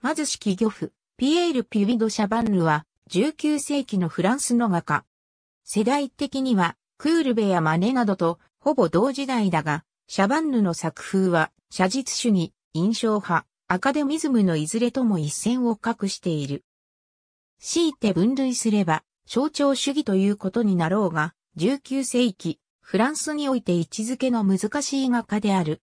貧しき漁夫、ピエール・ピュイド・シャバンヌは、19世紀のフランスの画家。世代的には、クールベやマネなどと、ほぼ同時代だが、シャバンヌの作風は、写実主義、印象派、アカデミズムのいずれとも一線を画している。強いて分類すれば、象徴主義ということになろうが、19世紀、フランスにおいて位置づけの難しい画家である。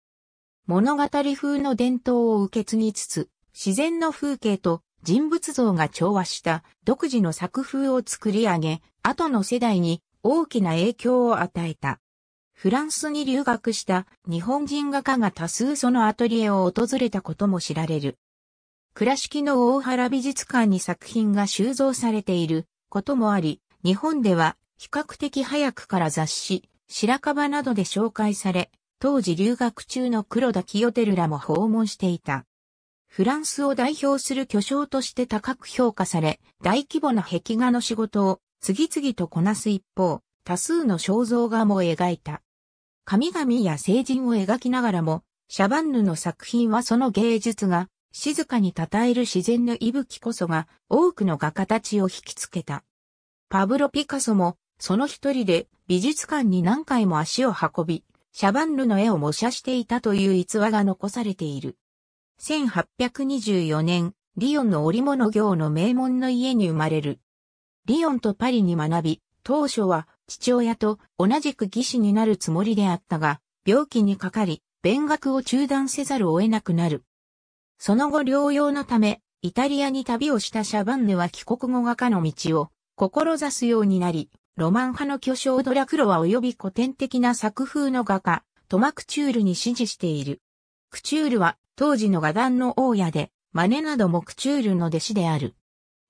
物語風の伝統を受け継ぎつつ、自然の風景と人物像が調和した独自の作風を作り上げ、後の世代に大きな影響を与えた。フランスに留学した日本人画家が多数そのアトリエを訪れたことも知られる。倉敷の大原美術館に作品が収蔵されていることもあり、日本では比較的早くから雑誌、白樺などで紹介され、当時留学中の黒田清照らも訪問していた。フランスを代表する巨匠として高く評価され、大規模な壁画の仕事を次々とこなす一方、多数の肖像画も描いた。神々や聖人を描きながらも、シャバンヌの作品はその芸術が静かに称える自然の息吹こそが多くの画家たちを引きつけた。パブロ・ピカソもその一人で美術館に何回も足を運び、シャバンヌの絵を模写していたという逸話が残されている。1824年、リヨンの織物業の名門の家に生まれる。リヨンとパリに学び、当初は父親と同じく技師になるつもりであったが、病気にかかり、勉学を中断せざるを得なくなる。その後療養のため、イタリアに旅をしたシャバンヌは帰国後画家の道を志すようになり、ロマン派の巨匠ドラクロは及び古典的な作風の画家、トマ・クチュールに支持している。クチュールは当時の画壇の大家で、マネなどモクチュールの弟子である。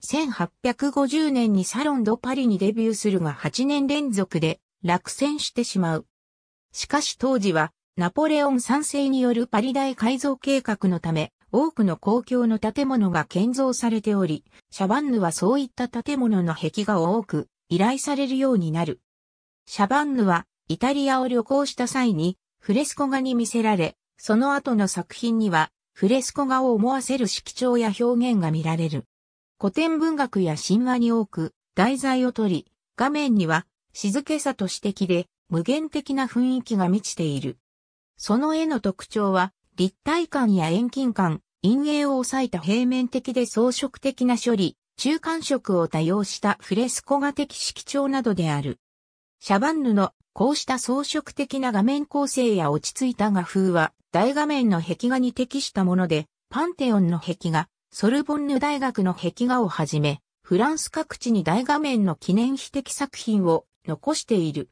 1850年にサロン・ド・パリにデビューするが8年連続で落選してしまう。しかし当時はナポレオン賛成によるパリ大改造計画のため多くの公共の建物が建造されており、シャバンヌはそういった建物の壁画を多く依頼されるようになる。シャバンヌはイタリアを旅行した際にフレスコ画に見せられ、その後の作品には、フレスコ画を思わせる色調や表現が見られる。古典文学や神話に多く、題材を取り、画面には静けさと指摘で無限的な雰囲気が満ちている。その絵の特徴は、立体感や遠近感、陰影を抑えた平面的で装飾的な処理、中間色を多用したフレスコ画的色調などである。シャバンヌのこうした装飾的な画面構成や落ち着いた画風は大画面の壁画に適したもので、パンテオンの壁画、ソルボンヌ大学の壁画をはじめ、フランス各地に大画面の記念碑的作品を残している。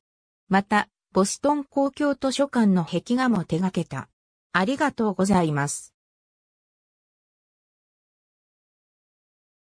また、ボストン公共図書館の壁画も手掛けた。ありがとうございます。